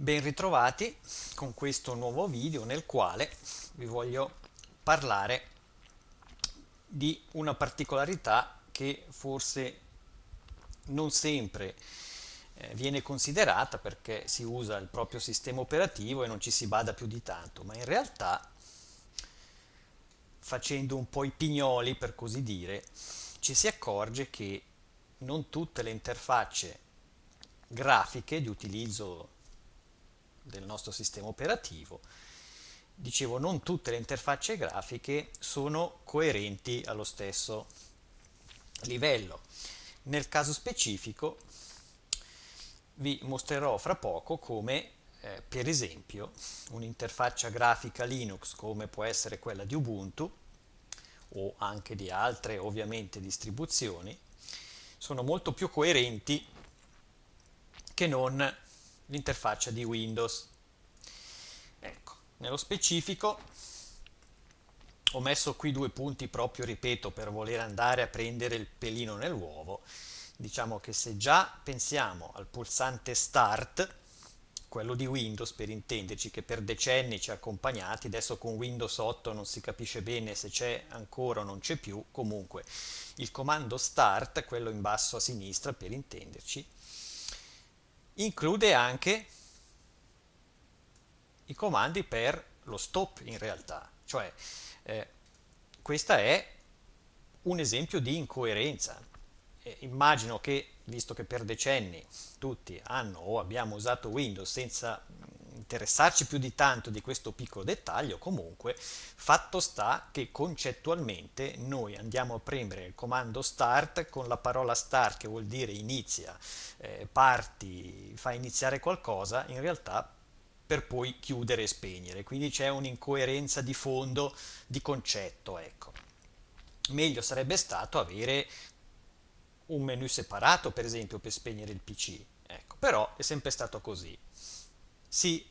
Ben ritrovati con questo nuovo video nel quale vi voglio parlare di una particolarità che forse non sempre eh, viene considerata perché si usa il proprio sistema operativo e non ci si bada più di tanto, ma in realtà facendo un po' i pignoli per così dire, ci si accorge che non tutte le interfacce grafiche di utilizzo del nostro sistema operativo, dicevo non tutte le interfacce grafiche sono coerenti allo stesso livello. Nel caso specifico vi mostrerò fra poco come eh, per esempio un'interfaccia grafica Linux come può essere quella di Ubuntu o anche di altre ovviamente distribuzioni sono molto più coerenti che non l'interfaccia di Windows. Ecco, nello specifico ho messo qui due punti proprio, ripeto, per voler andare a prendere il pelino nell'uovo. Diciamo che se già pensiamo al pulsante Start, quello di Windows per intenderci, che per decenni ci ha accompagnati, adesso con Windows 8 non si capisce bene se c'è ancora o non c'è più, comunque il comando Start, quello in basso a sinistra per intenderci, include anche i comandi per lo stop in realtà, cioè eh, questo è un esempio di incoerenza. Eh, immagino che, visto che per decenni tutti hanno o abbiamo usato Windows senza interessarci più di tanto di questo piccolo dettaglio, comunque fatto sta che concettualmente noi andiamo a premere il comando start con la parola start che vuol dire inizia, eh, parti, fa iniziare qualcosa, in realtà per poi chiudere e spegnere, quindi c'è un'incoerenza di fondo di concetto, ecco. Meglio sarebbe stato avere un menu separato, per esempio, per spegnere il PC. Ecco, però è sempre stato così. Si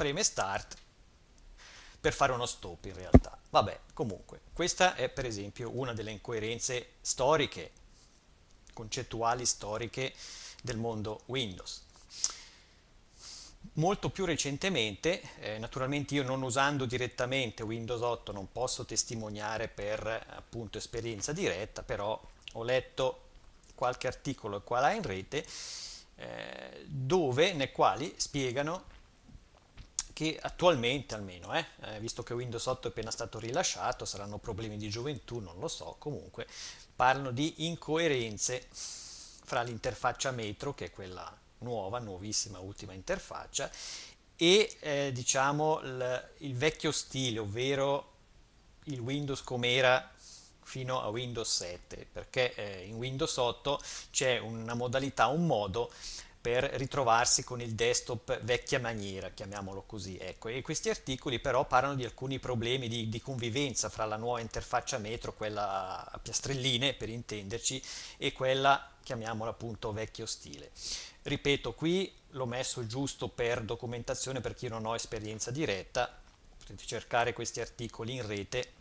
preme start per fare uno stop in realtà. Vabbè, comunque, questa è per esempio una delle incoerenze storiche, concettuali storiche del mondo Windows. Molto più recentemente, eh, naturalmente io non usando direttamente Windows 8 non posso testimoniare per appunto esperienza diretta, però ho letto qualche articolo qua là in rete eh, dove, nei quali spiegano che attualmente almeno, eh, eh visto che Windows 8 è appena stato rilasciato, saranno problemi di gioventù, non lo so, comunque parlano di incoerenze fra l'interfaccia Metro, che è quella nuova, nuovissima, ultima interfaccia, e eh, diciamo il, il vecchio stile, ovvero il Windows come era fino a Windows 7 perché eh, in Windows 8 c'è una modalità, un modo per ritrovarsi con il desktop vecchia maniera, chiamiamolo così. Ecco. E questi articoli però parlano di alcuni problemi di, di convivenza fra la nuova interfaccia metro, quella a piastrelline per intenderci, e quella, chiamiamola appunto, vecchio stile. Ripeto, qui l'ho messo giusto per documentazione per chi non ho esperienza diretta, potete cercare questi articoli in rete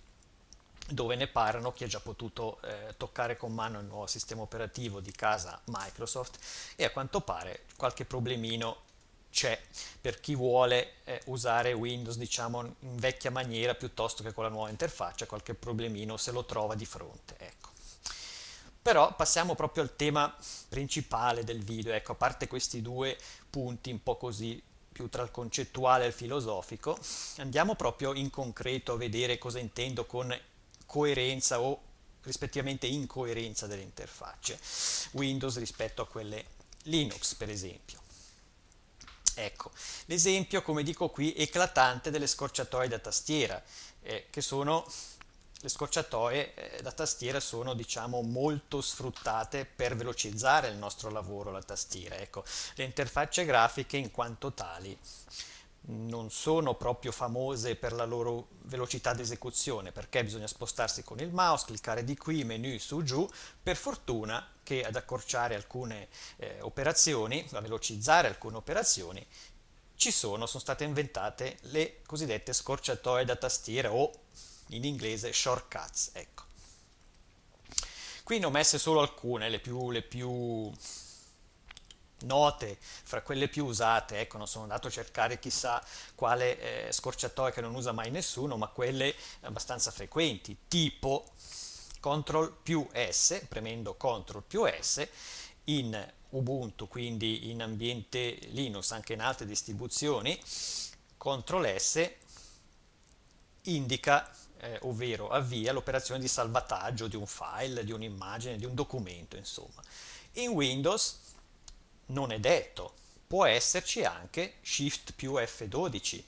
dove ne parlano chi ha già potuto eh, toccare con mano il nuovo sistema operativo di casa Microsoft e a quanto pare qualche problemino c'è per chi vuole eh, usare Windows diciamo in vecchia maniera piuttosto che con la nuova interfaccia, qualche problemino se lo trova di fronte. Ecco. Però passiamo proprio al tema principale del video, ecco, a parte questi due punti un po' così più tra il concettuale e il filosofico, andiamo proprio in concreto a vedere cosa intendo con coerenza o rispettivamente incoerenza delle interfacce Windows rispetto a quelle Linux per esempio. Ecco, l'esempio come dico qui eclatante delle scorciatoie da tastiera eh, che sono le scorciatoie eh, da tastiera sono diciamo molto sfruttate per velocizzare il nostro lavoro la tastiera ecco le interfacce grafiche in quanto tali non sono proprio famose per la loro velocità di esecuzione perché bisogna spostarsi con il mouse, cliccare di qui, menu su giù, per fortuna che ad accorciare alcune eh, operazioni, a velocizzare alcune operazioni, ci sono, sono state inventate le cosiddette scorciatoie da tastiera o in inglese shortcuts, ecco. Qui ne ho messe solo alcune, le più, le più note fra quelle più usate, ecco non sono andato a cercare chissà quale eh, scorciatoia che non usa mai nessuno, ma quelle abbastanza frequenti, tipo CTRL più S, premendo CTRL più S, in Ubuntu, quindi in ambiente Linux, anche in altre distribuzioni, CTRL S indica eh, ovvero avvia l'operazione di salvataggio di un file, di un'immagine, di un documento, insomma. In Windows non è detto, può esserci anche Shift più F12,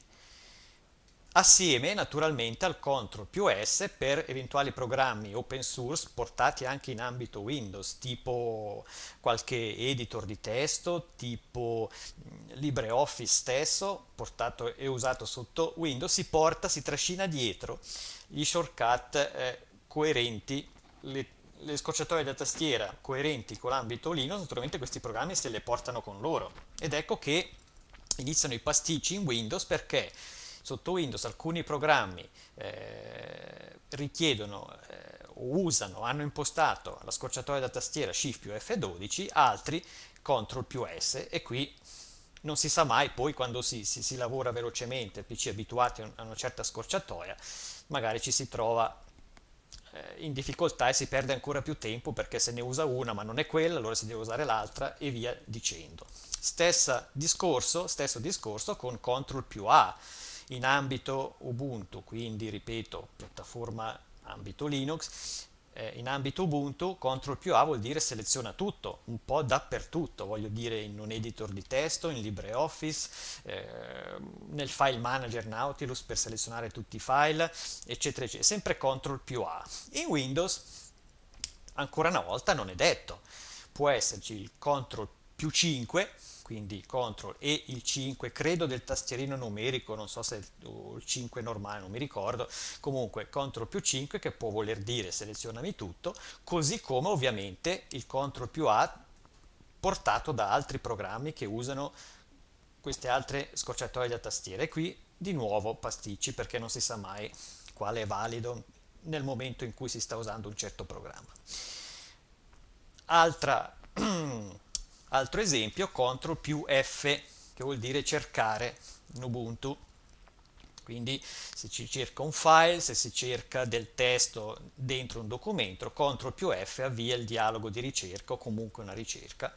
assieme naturalmente al CTRL più S per eventuali programmi open source portati anche in ambito Windows, tipo qualche editor di testo, tipo mm, LibreOffice stesso, portato e usato sotto Windows, si porta, si trascina dietro gli shortcut eh, coerenti, le le scorciatoie da tastiera coerenti con l'ambito Linux, naturalmente questi programmi se le portano con loro. Ed ecco che iniziano i pasticci in Windows perché sotto Windows alcuni programmi eh, richiedono eh, usano, hanno impostato la scorciatoia da tastiera Shift più F12, altri Ctrl più S e qui non si sa mai poi quando si, si, si lavora velocemente, PC abituati a una certa scorciatoia, magari ci si trova eh, in difficoltà e si perde ancora più tempo perché se ne usa una ma non è quella, allora si deve usare l'altra e via dicendo. Stessa discorso, stesso discorso con Ctrl più A in ambito Ubuntu, quindi ripeto, piattaforma ambito Linux, eh, in ambito Ubuntu CTRL più A vuol dire seleziona tutto, un po' dappertutto, voglio dire in un editor di testo, in LibreOffice, eh, nel file manager Nautilus per selezionare tutti i file, eccetera, eccetera, sempre CTRL più A. In Windows, ancora una volta, non è detto, può esserci il CTRL più 5 quindi CTRL e il 5, credo del tastierino numerico, non so se il 5 normale, non mi ricordo, comunque CTRL più 5 che può voler dire selezionami tutto, così come ovviamente il CTRL più A portato da altri programmi che usano queste altre scorciatoie da tastiera e qui di nuovo pasticci perché non si sa mai quale è valido nel momento in cui si sta usando un certo programma. Altra Altro esempio, CTRL più F, che vuol dire cercare in Ubuntu. Quindi se si cerca un file, se si cerca del testo dentro un documento, CTRL più F avvia il dialogo di ricerca o comunque una ricerca.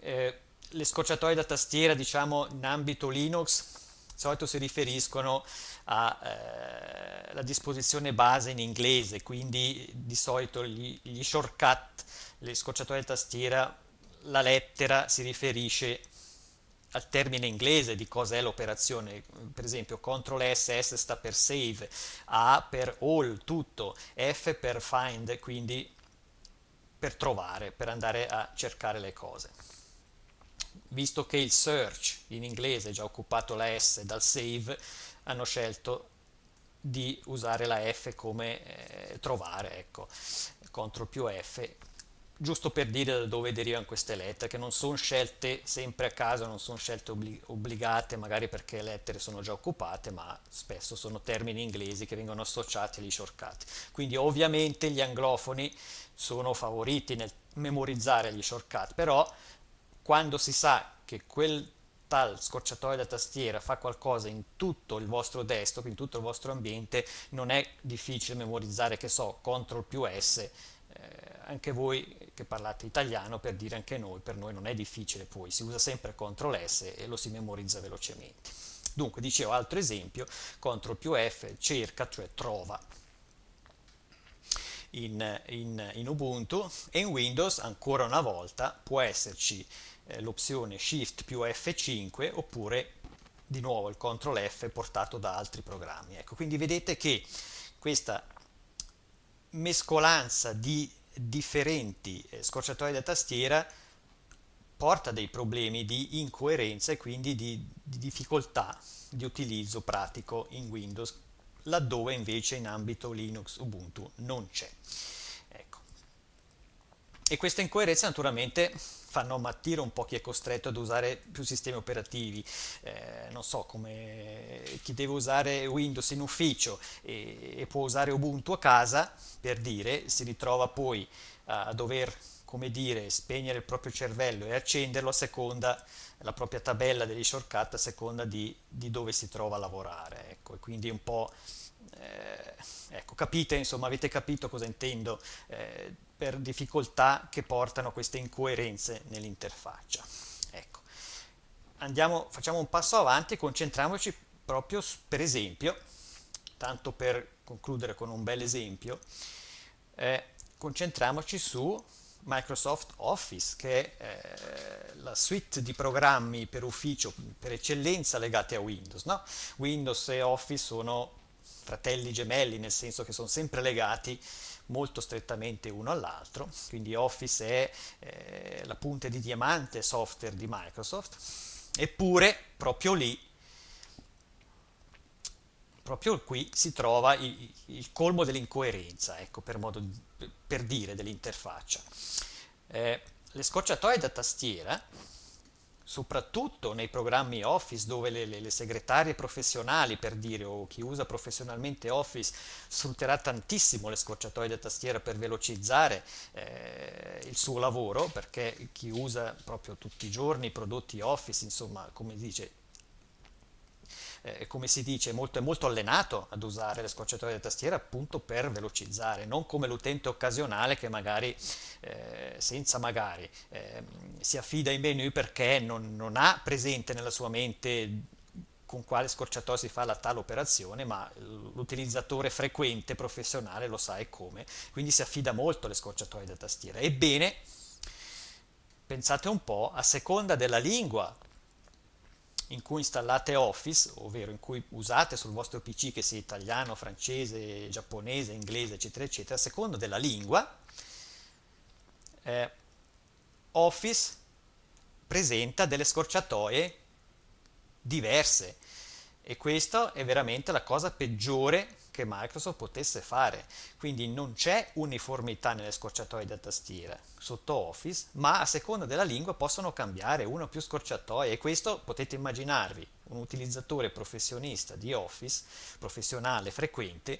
Eh, le scorciatoie da tastiera, diciamo, in ambito Linux di solito si riferiscono alla eh, disposizione base in inglese, quindi di solito gli, gli shortcut, le scorciatoie da tastiera la lettera si riferisce al termine inglese di cosa è l'operazione, per esempio CTRL S, S sta per save, A per all, tutto, F per find, quindi per trovare, per andare a cercare le cose. Visto che il search in inglese è già occupato la S dal save, hanno scelto di usare la F come eh, trovare, ecco, CTRL più F giusto per dire da dove derivano queste lettere, che non sono scelte sempre a caso, non sono scelte obbligate, magari perché le lettere sono già occupate, ma spesso sono termini inglesi che vengono associati agli shortcut. Quindi ovviamente gli anglofoni sono favoriti nel memorizzare gli shortcut, però quando si sa che quel tal scorciatoio da tastiera fa qualcosa in tutto il vostro desktop, in tutto il vostro ambiente, non è difficile memorizzare, che so, CTRL più S, eh, anche voi che parlate italiano per dire anche noi, per noi non è difficile poi, si usa sempre CTRL S e lo si memorizza velocemente. Dunque, dicevo, altro esempio, CTRL più F, cerca, cioè trova. In, in, in Ubuntu e in Windows ancora una volta può esserci eh, l'opzione Shift più F5 oppure di nuovo il CTRL F portato da altri programmi. Ecco, quindi vedete che questa mescolanza di differenti eh, scorciatoie da tastiera porta dei problemi di incoerenza e quindi di, di, difficoltà di utilizzo pratico in Windows, laddove invece in ambito Linux Ubuntu non c'è. Ecco. E questa incoerenza naturalmente fanno ammattire un po' chi è costretto ad usare più sistemi operativi, eh, non so come chi deve usare Windows in ufficio e, e, può usare Ubuntu a casa, per dire, si ritrova poi a dover come dire, spegnere il proprio cervello e accenderlo a seconda la propria tabella degli shortcut a seconda di, di dove si trova a lavorare. Ecco, e quindi un po' Eh, ecco, capite, insomma, avete capito cosa intendo eh, per difficoltà che portano queste incoerenze nell'interfaccia. Ecco. Andiamo, facciamo un passo avanti e concentriamoci proprio, per esempio, tanto per concludere con un bel esempio, eh, concentriamoci su Microsoft Office, che è eh, la suite di programmi per ufficio per eccellenza legati a Windows. No? Windows e Office sono fratelli gemelli, nel senso che sono sempre legati molto strettamente uno all'altro, quindi Office è eh, la punta di diamante software di Microsoft, eppure proprio lì, proprio qui si trova il, il colmo dell'incoerenza, ecco, per, modo, per dire, dell'interfaccia. Eh, le scorciatoie da tastiera soprattutto nei programmi Office dove le, le, le, segretarie professionali, per dire, o chi usa professionalmente Office sfrutterà tantissimo le scorciatoie da tastiera per velocizzare eh, il suo lavoro, perché chi usa proprio tutti i giorni i prodotti Office, insomma, come dice, eh, come si dice, molto, è molto allenato ad usare le scorciatoie da tastiera appunto per velocizzare, non come l'utente occasionale che magari, eh, senza magari, eh, si affida ai menu perché non, non ha presente nella sua mente con quale scorciatoio si fa la tale operazione, ma l'utilizzatore frequente, professionale, lo sa e come, quindi si affida molto alle scorciatoie da tastiera. Ebbene, pensate un po', a seconda della lingua in cui installate Office, ovvero in cui usate sul vostro PC che sia italiano, francese, giapponese, inglese, eccetera, eccetera, a seconda della lingua, eh, Office presenta delle scorciatoie diverse e questa è veramente la cosa peggiore che Microsoft potesse fare, quindi non c'è uniformità nelle scorciatoie da tastiera sotto Office, ma a seconda della lingua possono cambiare una o più scorciatoie e questo potete immaginarvi, un utilizzatore professionista di Office, professionale frequente,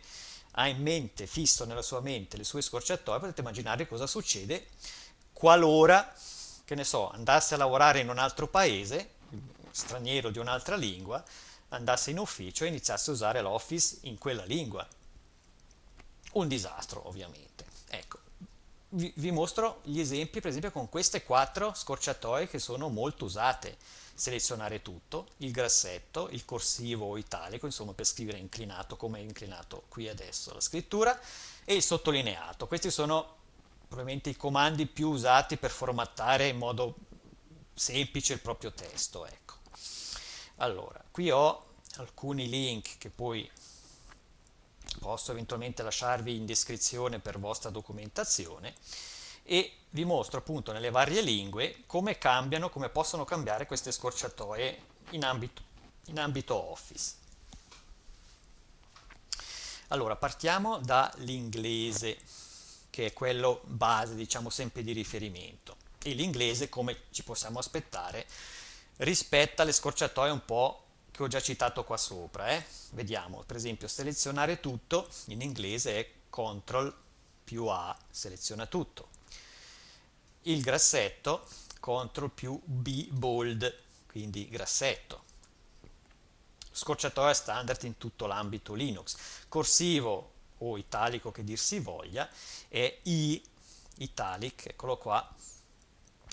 ha in mente, fisso nella sua mente le sue scorciatoie, potete immaginare cosa succede qualora, che ne so, andasse a lavorare in un altro paese, straniero di un'altra lingua, andasse in ufficio e iniziasse a usare l'Office in quella lingua. Un disastro, ovviamente. Ecco, vi, vi mostro gli esempi, per esempio, con queste quattro scorciatoie che sono molto usate. Selezionare tutto, il grassetto, il corsivo italico, insomma per scrivere inclinato come è inclinato qui adesso la scrittura, e il sottolineato. Questi sono probabilmente i comandi più usati per formattare in modo semplice il proprio testo. Ecco. Allora, qui ho alcuni link che poi posso eventualmente lasciarvi in descrizione per vostra documentazione e vi mostro appunto nelle varie lingue come cambiano, come possono cambiare queste scorciatoie in ambito, in ambito Office. Allora, partiamo dall'inglese, che è quello base, diciamo sempre di riferimento. E l'inglese, come ci possiamo aspettare, rispetta le scorciatoie un po' che ho già citato qua sopra. Eh? Vediamo, per esempio, selezionare tutto, in inglese è CTRL più A, seleziona tutto. Il grassetto, CTRL più B bold, quindi grassetto. Scorciatoia standard in tutto l'ambito Linux. Corsivo o italico che dir si voglia è I italic, eccolo qua,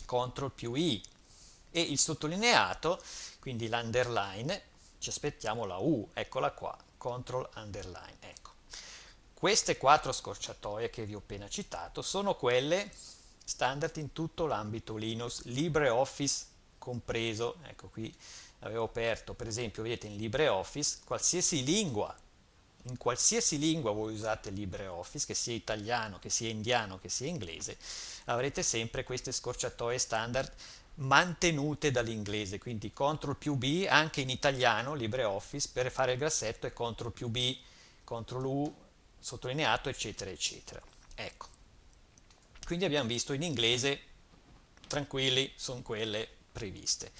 CTRL più I, e il sottolineato, quindi l'underline, ci aspettiamo la U, eccola qua, control underline, ecco. Queste quattro scorciatoie che vi ho appena citato sono quelle standard in tutto l'ambito Linux, LibreOffice compreso, ecco qui avevo aperto per esempio vedete in LibreOffice qualsiasi lingua in qualsiasi lingua voi usate LibreOffice che sia italiano, che sia indiano, che sia inglese avrete sempre queste scorciatoie standard mantenute dall'inglese, quindi CTRL più B anche in italiano, LibreOffice, per fare il grassetto è CTRL più B, CTRL U sottolineato, eccetera, eccetera. Ecco, quindi abbiamo visto in inglese, tranquilli, sono quelle previste.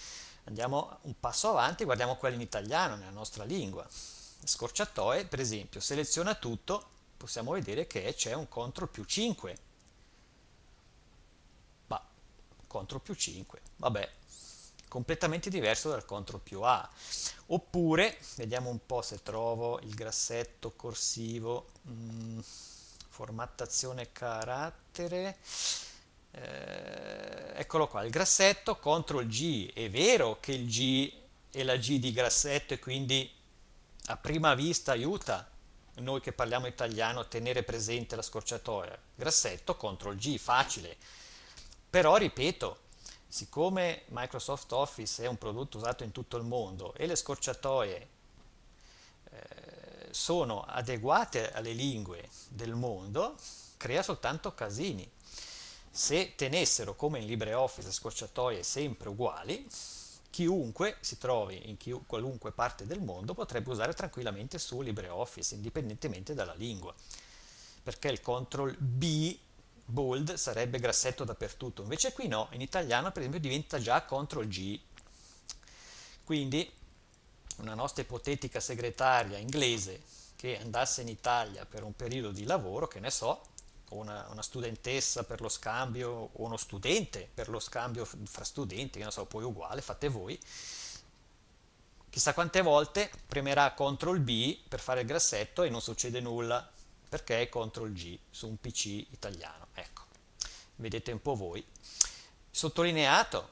Andiamo un passo avanti, guardiamo quelle in italiano, nella nostra lingua. Scorciatoe, per esempio, seleziona tutto, possiamo vedere che c'è un CTRL più 5 CTRL più 5, vabbè, completamente diverso dal CTRL più A. Oppure, vediamo un po' se trovo il grassetto corsivo, mh, mm, formattazione carattere, eh, eccolo qua, il grassetto CTRL G, è vero che il G è la G di grassetto e quindi a prima vista aiuta noi che parliamo italiano a tenere presente la scorciatoia, grassetto CTRL G, facile, però, ripeto, siccome Microsoft Office è un prodotto usato in tutto il mondo e le scorciatoie eh, sono adeguate alle lingue del mondo, crea soltanto casini. Se tenessero come in LibreOffice scorciatoie sempre uguali, chiunque si trovi in chi, qualunque parte del mondo potrebbe usare tranquillamente su LibreOffice, indipendentemente dalla lingua, perché il CTRL B bold sarebbe grassetto dappertutto, invece qui no, in italiano per esempio diventa già CTRL G. Quindi una nostra ipotetica segretaria inglese che andasse in Italia per un periodo di lavoro, che ne so, una, una studentessa per lo scambio o uno studente per lo scambio fra studenti, che ne so, poi uguale, fate voi, chissà quante volte premerà CTRL B per fare il grassetto e non succede nulla, perché è CTRL G su un PC italiano. Ecco, vedete un po' voi. Sottolineato,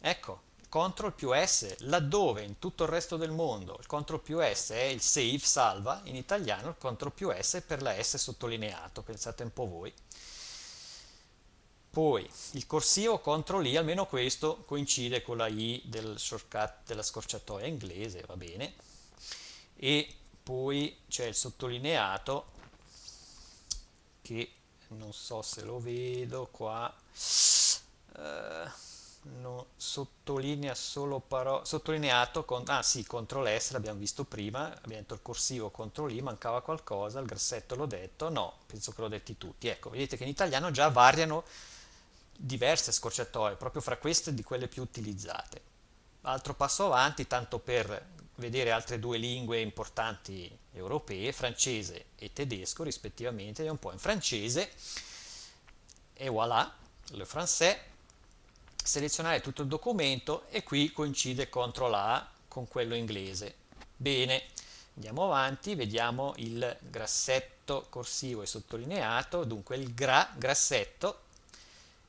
ecco, CTRL più S, laddove in tutto il resto del mondo il CTRL più S è il save, salva, in italiano il CTRL più S è per la S sottolineato, pensate un po' voi. Poi il corsivo CTRL I, almeno questo coincide con la I del shortcut della scorciatoia inglese, va bene. E poi c'è il sottolineato che non so se lo vedo qua eh, no, sottolinea solo parole sottolineato con ah sì CTRL S l'abbiamo visto prima abbiamo detto il corsivo CTRL I mancava qualcosa il grassetto l'ho detto no penso che l'ho detti tutti ecco vedete che in italiano già variano diverse scorciatoie proprio fra queste di quelle più utilizzate altro passo avanti tanto per vedere altre due lingue importanti europee, francese e tedesco rispettivamente, è un po' in francese, e voilà, le français, selezionare tutto il documento e qui coincide CTRL A con quello inglese. Bene, andiamo avanti, vediamo il grassetto corsivo e sottolineato, dunque il gra, grassetto,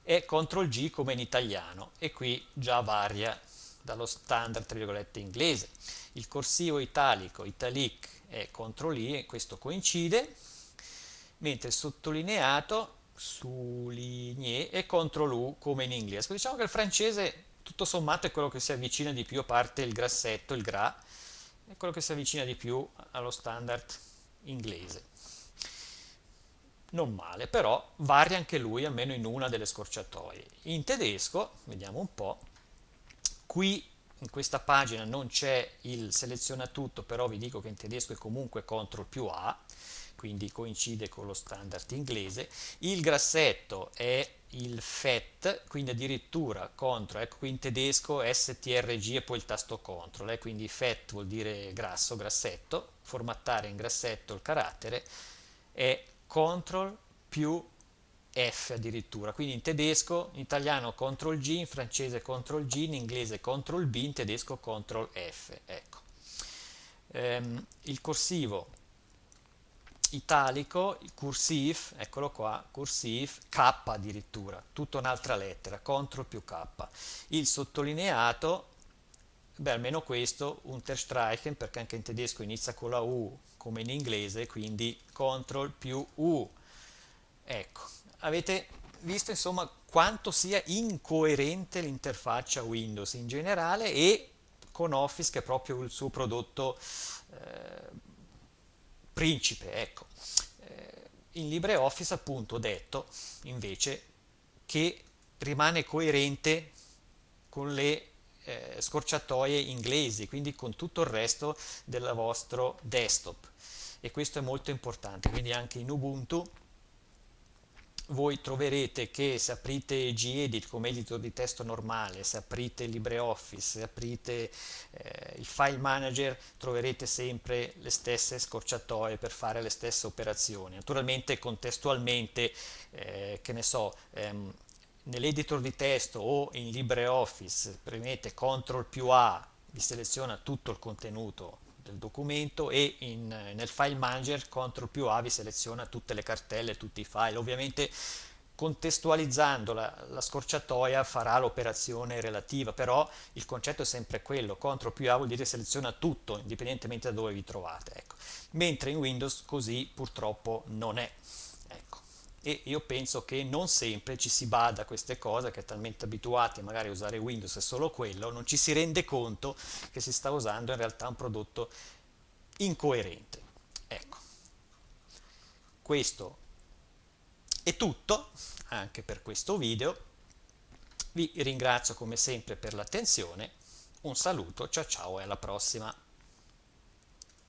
e CTRL G come in italiano, e qui già varia dallo standard tra virgolette inglese. Il corsivo italico, italic, è CTRL I e questo coincide, mentre il sottolineato souligné è CTRL U come in inglese. Diciamo che il francese tutto sommato è quello che si avvicina di più a parte il grassetto, il gra, è quello che si avvicina di più allo standard inglese. Non male, però varia anche lui almeno in una delle scorciatoie. In tedesco, vediamo un po', qui in questa pagina non c'è il seleziona tutto, però vi dico che in tedesco è comunque CTRL più A, quindi coincide con lo standard inglese. Il grassetto è il FET, quindi addirittura CTRL, ecco qui in tedesco STRG e poi il tasto CTRL, eh, quindi FET vuol dire grasso, grassetto, formattare in grassetto il carattere, è CTRL più F addirittura, quindi in tedesco, in italiano CTRL G, in francese CTRL G, in inglese CTRL B, in tedesco CTRL F. Ecco. Ehm, il corsivo italico, il cursif, eccolo qua, cursif, K addirittura, tutta un'altra lettera, CTRL più K. Il sottolineato, beh almeno questo, Unterstreichen, perché anche in tedesco inizia con la U come in inglese, quindi CTRL più U. Ecco, avete visto insomma quanto sia incoerente l'interfaccia Windows in generale e con Office che è proprio il suo prodotto eh, principe. Ecco. Eh, in LibreOffice appunto ho detto invece che rimane coerente con le eh, scorciatoie inglesi, quindi con tutto il resto del vostro desktop. E questo è molto importante, quindi anche in Ubuntu voi troverete che se aprite gedit come editor di testo normale, se aprite LibreOffice, se aprite eh, il file manager, troverete sempre le stesse scorciatoie per fare le stesse operazioni. Naturalmente contestualmente, eh, che ne so, ehm, nell'editor di testo o in LibreOffice premete CTRL più A, vi seleziona tutto il contenuto del documento e in, nel file manager CTRL più A vi seleziona tutte le cartelle, tutti i file. Ovviamente contestualizzando la, la scorciatoia farà l'operazione relativa, però il concetto è sempre quello, CTRL più A vuol dire seleziona tutto, indipendentemente da dove vi trovate. Ecco. Mentre in Windows così purtroppo non è e io penso che non sempre ci si bada a queste cose, che è talmente abituati magari a usare Windows e solo quello, non ci si rende conto che si sta usando in realtà un prodotto incoerente. Ecco, questo è tutto anche per questo video. Vi ringrazio come sempre per l'attenzione, un saluto, ciao ciao e alla prossima!